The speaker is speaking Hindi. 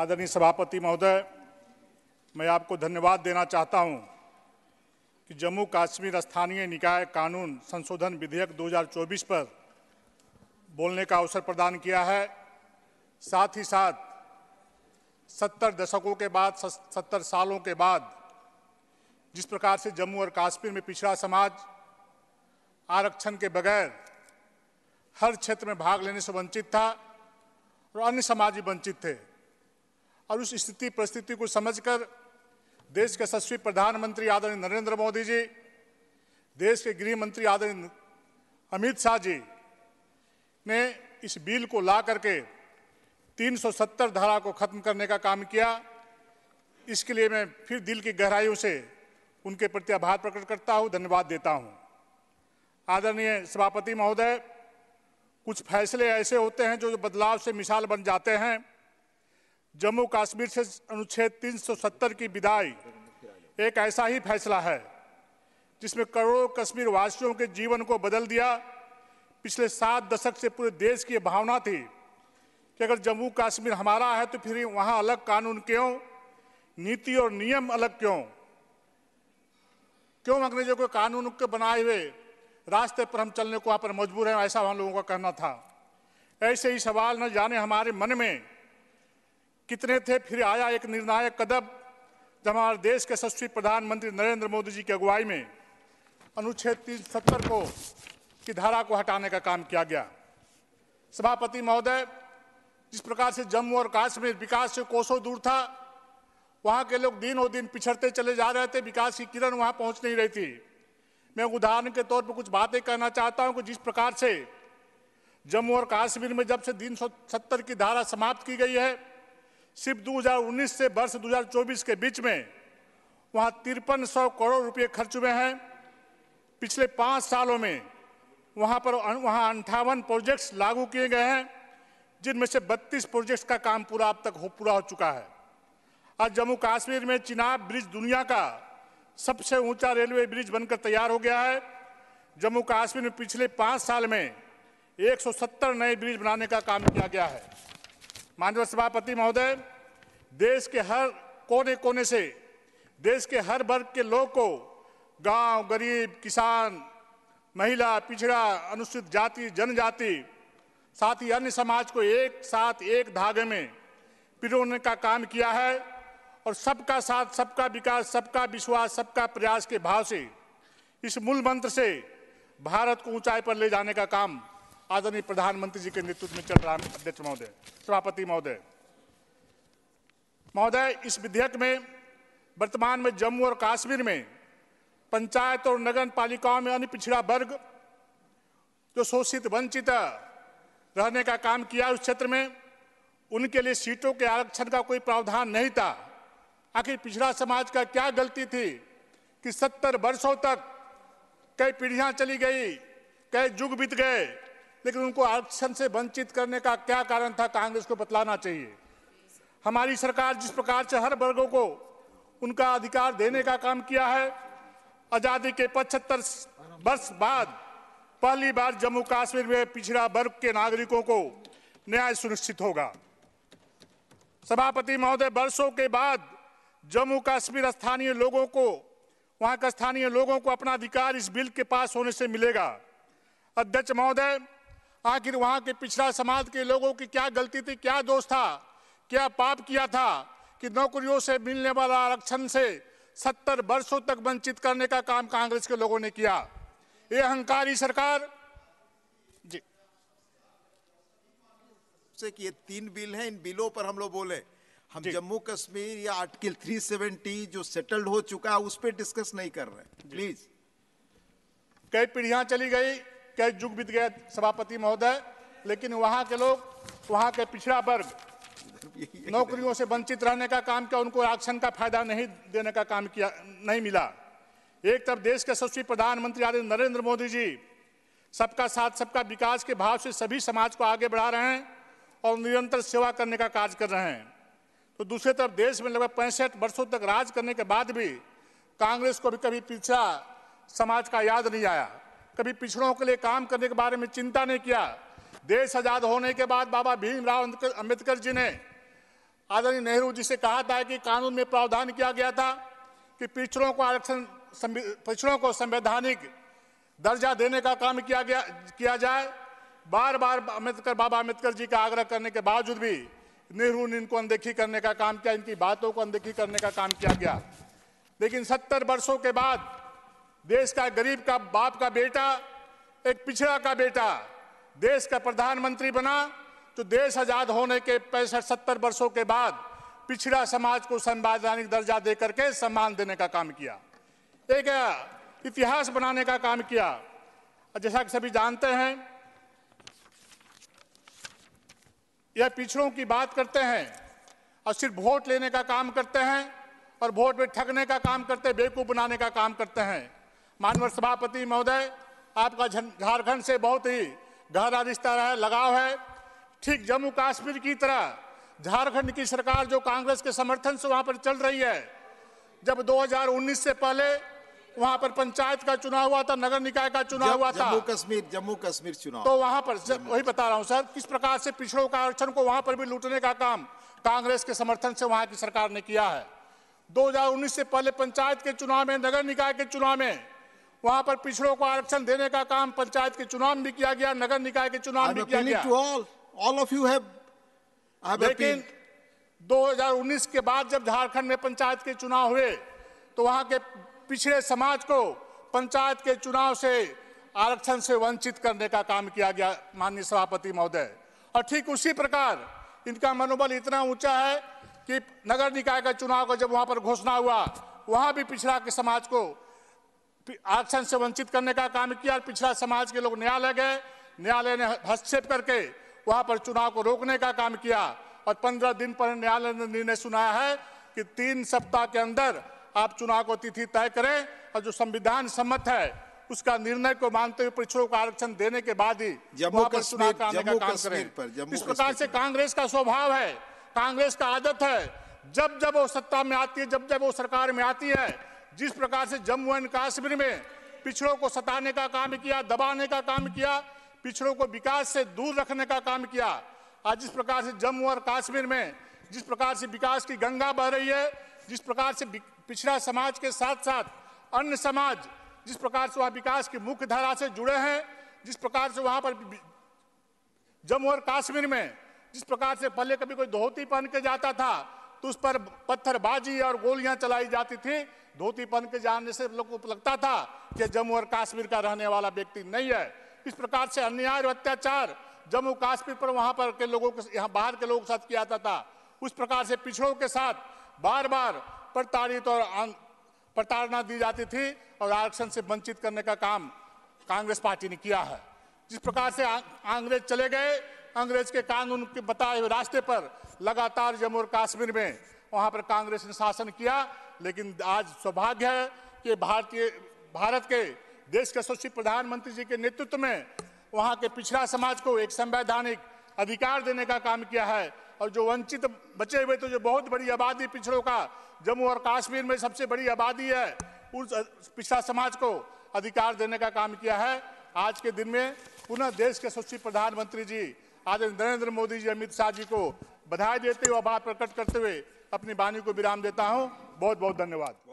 आदरणीय सभापति महोदय मैं आपको धन्यवाद देना चाहता हूं कि जम्मू काश्मीर स्थानीय निकाय कानून संशोधन विधेयक 2024 पर बोलने का अवसर प्रदान किया है साथ ही साथ सत्तर दशकों के बाद सत्तर सालों के बाद जिस प्रकार से जम्मू और काश्मीर में पिछड़ा समाज आरक्षण के बगैर हर क्षेत्र में भाग लेने से वंचित था और अन्य समाज भी वंचित थे और उस स्थिति परिस्थिति को समझकर देश के सस्वी प्रधानमंत्री आदरणीय नरेंद्र मोदी जी देश के गृह मंत्री आदरणीय अमित शाह जी ने इस बिल को ला करके 370 धारा को खत्म करने का काम किया इसके लिए मैं फिर दिल की गहराइयों से उनके प्रति आभार प्रकट करता हूं धन्यवाद देता हूं आदरणीय सभापति महोदय कुछ फैसले ऐसे होते हैं जो बदलाव से मिसाल बन जाते हैं जम्मू कश्मीर से अनुच्छेद 370 की विदाई एक ऐसा ही फैसला है जिसमें करोड़ों कश्मीर वासियों के जीवन को बदल दिया पिछले सात दशक से पूरे देश की भावना थी कि अगर जम्मू काश्मीर हमारा है तो फिर वहाँ अलग कानून क्यों नीति और नियम अलग क्यों क्यों अंग्रेजों के कानून के बनाए हुए रास्ते पर हम चलने को वहाँ पर मजबूर हैं ऐसा हम लोगों का कहना था ऐसे ही सवाल न जाने हमारे मन में कितने थे फिर आया एक निर्णायक कदम जब हमारे देश के सस्वी प्रधानमंत्री नरेंद्र मोदी जी की अगुवाई में अनुच्छेद तीन सत्तर को की धारा को हटाने का काम किया गया सभापति महोदय जिस प्रकार से जम्मू और काश्मीर विकास से कोसों दूर था वहाँ के लोग दिन दिन पिछड़ते चले जा रहे थे विकास की किरण वहाँ पहुँच नहीं रही थी मैं उदाहरण के तौर पर कुछ बातें कहना चाहता हूँ कि जिस प्रकार से जम्मू और काश्मीर में जब से तीन की धारा समाप्त की गई है सिर्फ 2019 से वर्ष 2024 के बीच में वहाँ तिरपन सौ करोड़ रुपये खर्च हुए हैं पिछले पाँच सालों में वहाँ पर वहाँ अंठावन प्रोजेक्ट्स लागू किए गए हैं जिनमें से 32 प्रोजेक्ट्स का काम पूरा अब तक हो पूरा हो चुका है आज जम्मू कश्मीर में चिनाब ब्रिज दुनिया का सबसे ऊंचा रेलवे ब्रिज बनकर तैयार हो गया है जम्मू कश्मीर में पिछले पाँच साल में 170 नए ब्रिज बनाने का काम किया गया है माननीय सभापति महोदय देश के हर कोने कोने से देश के हर वर्ग के लोग को गांव, गरीब किसान महिला पिछड़ा अनुसूचित जाति जनजाति साथ ही अन्य समाज को एक साथ एक धागे में पिरोने का काम किया है और सबका साथ सबका विकास सबका विश्वास सबका प्रयास के भाव से इस मूल मंत्र से भारत को ऊंचाई पर ले जाने का काम आदरणीय प्रधानमंत्री जी के नेतृत्व में चल रहा है अध्यक्ष महोदय सभापति महोदय महोदय इस विधेयक में वर्तमान में जम्मू और कश्मीर में पंचायत और नगर पालिकाओं में अन्य पिछड़ा वर्ग जो शोषित वंचित रहने का काम किया उस क्षेत्र में उनके लिए सीटों के आरक्षण का कोई प्रावधान नहीं था आखिर पिछड़ा समाज का क्या गलती थी कि सत्तर वर्षों तक कई पीढ़ियां चली गई कई युग बीत गए लेकिन उनको आरक्षण से वंचित करने का क्या कारण था कांग्रेस को बतलाना चाहिए हमारी सरकार जिस प्रकार से हर वर्गों को उनका अधिकार देने का काम किया है आज़ादी के पचहत्तर वर्ष बाद पहली बार जम्मू कश्मीर में पिछड़ा वर्ग के नागरिकों को न्याय सुनिश्चित होगा सभापति महोदय वर्षों के बाद जम्मू कश्मीर स्थानीय लोगों को वहां के स्थानीय लोगों को अपना अधिकार इस बिल के पास होने से मिलेगा अध्यक्ष महोदय आखिर वहां के पिछड़ा समाज के लोगों की क्या गलती थी क्या दोष था क्या पाप किया था कि नौकरियों से मिलने वाला आरक्षण से सत्तर वर्षों तक वंचित करने का काम कांग्रेस के लोगों ने किया ये अहंकारी सरकार जी से कि ये तीन बिल हैं इन बिलों पर हम लोग बोले हम जम्मू कश्मीर या आर्टिकल 370 जो सेटल्ड हो चुका है उस पर डिस्कस नहीं कर रहे प्लीज कई पीढ़ियां चली गई कई युग बीत गए सभापति महोदय लेकिन वहाँ के लोग वहाँ के पिछड़ा वर्ग नौकरियों से वंचित रहने का काम किया उनको आरक्षण का फायदा नहीं देने का काम किया नहीं मिला एक तरफ देश के सबसे प्रधानमंत्री आदि नरेंद्र मोदी जी सबका साथ सबका विकास के भाव से सभी समाज को आगे बढ़ा रहे हैं और निरंतर सेवा करने का कार्य कर रहे हैं तो दूसरी तरफ देश में लगभग पैंसठ वर्षों तक राज करने के बाद भी कांग्रेस को भी कभी पीछा समाज का याद नहीं आया कभी पिछड़ों के लिए काम करने के बारे में चिंता नहीं किया देश आजाद होने के बाद बाबा भीमराव अंबेडकर जी ने आदरणीय नेहरू जी से कहा था कि कानून में प्रावधान किया गया था कि पिछड़ों को आरक्षण पिछड़ों को संवैधानिक दर्जा देने का काम किया गया किया जाए बार बार अम्बेडकर बाबा अम्बेडकर जी का आग्रह करने के बावजूद भी नेहरू ने इनको अनदेखी करने का काम किया इनकी बातों को अनदेखी करने का काम किया गया लेकिन सत्तर वर्षों के बाद देश का गरीब का बाप का बेटा एक पिछड़ा का बेटा देश का प्रधानमंत्री बना तो देश आजाद होने के पैंसठ सत्तर वर्षों के बाद पिछड़ा समाज को संवैधानिक दर्जा दे करके सम्मान देने का काम किया एक इतिहास बनाने का काम किया जैसा कि सभी जानते हैं यह पिछड़ों की बात करते हैं और सिर्फ वोट लेने का काम करते हैं और वोट में ठगने का काम करते बेवकूफ बनाने का काम करते हैं मानवर सभापति महोदय आपका झारखंड से बहुत ही गहरा रिश्ता है लगाव है ठीक जम्मू कश्मीर की तरह झारखंड की सरकार जो कांग्रेस के समर्थन से वहां पर चल रही है जब 2019 से पहले वहां पर पंचायत का चुनाव हुआ था नगर निकाय का चुनाव हुआ था जम्मू कश्मीर जम्मू कश्मीर चुनाव तो वहां पर वही बता रहा हूं सर किस प्रकार से पिछड़ों का आरक्षण को वहां पर भी लूटने का काम कांग्रेस के समर्थन से वहां की सरकार ने किया है 2019 से पहले पंचायत के चुनाव में नगर निकाय के चुनाव में वहां पर पिछड़ों को आरक्षण देने का काम पंचायत के चुनाव में किया गया नगर निकाय के चुनाव में किया गया all, all लेकिन 2019 के बाद जब झारखंड में पंचायत के चुनाव हुए तो वहां के पिछड़े समाज को पंचायत के चुनाव से आरक्षण से वंचित करने का काम किया गया माननीय सभापति महोदय और ठीक उसी प्रकार इनका मनोबल इतना ऊंचा है कि नगर निकाय का चुनाव का जब वहां पर घोषणा हुआ वहां भी पिछड़ा के समाज को आरक्षण से वंचित करने का काम किया और पिछड़ा समाज के लोग न्यायालय गए न्यायालय ने हस्तक्षेप करके वहां पर चुनाव को रोकने का काम किया और पंद्रह दिन पर न्यायालय ने निर्णय सुनाया है कि तीन सप्ताह के अंदर आप चुनाव को तिथि तय करें और जो संविधान सम्मत है उसका निर्णय को मानते हुए पिछड़ों को आरक्षण देने के बाद ही जम्मू का काम करें इस प्रकार से कांग्रेस का स्वभाव है कांग्रेस का आदत है जब जब वो सत्ता में आती है जब जब वो सरकार में आती है जिस प्रकार से जम्मू एंड कश्मीर में पिछड़ों को सताने का काम किया दबाने का काम किया पिछड़ों को विकास से दूर रखने का काम किया आज जिस प्रकार से जम्मू और कश्मीर में जिस प्रकार से विकास की गंगा बह रही है जिस प्रकार से पिछड़ा समाज के साथ साथ अन्य समाज जिस प्रकार से वहाँ विकास की मुख्य धारा से जुड़े हैं जिस प्रकार से वहाँ पर जम्मू और कश्मीर में जिस प्रकार से पहले कभी कोई धोती पहन के जाता था तो उस पर पत्थरबाजी और गोलियां चलाई जाती थी धोती पहन के जाने से लोग को लगता था कि जम्मू और काश्मीर का रहने वाला व्यक्ति नहीं है इस प्रकार से अन्याय और अत्याचार जम्मू काश्मीर पर वहाँ पर के लोगों के यहाँ बाहर के लोगों के साथ किया जाता था उस प्रकार से पिछड़ों के साथ बार बार प्रताड़ित और प्रताड़ना दी जाती थी और आरक्षण से वंचित करने का काम कांग्रेस पार्टी ने किया है जिस प्रकार से अंग्रेज चले गए अंग्रेज के कानून के बताए रास्ते पर लगातार जम्मू और कश्मीर में वहाँ पर कांग्रेस ने शासन किया लेकिन आज सौभाग्य है कि भारतीय भारत के देश के यशस्वी प्रधानमंत्री जी के नेतृत्व में वहाँ के पिछड़ा समाज को एक संवैधानिक अधिकार देने का काम किया है और जो वंचित बचे हुए तो जो बहुत बड़ी आबादी पिछड़ों का जम्मू और कश्मीर में सबसे बड़ी आबादी है उस पिछड़ा समाज को अधिकार देने का काम किया है आज के दिन में पुनः देश के यशस्वी प्रधानमंत्री जी आज नरेंद्र मोदी जी अमित शाह जी को बधाई देते हुए आभार प्रकट करते हुए अपनी वाणी को विराम देता हूँ बहुत बहुत धन्यवाद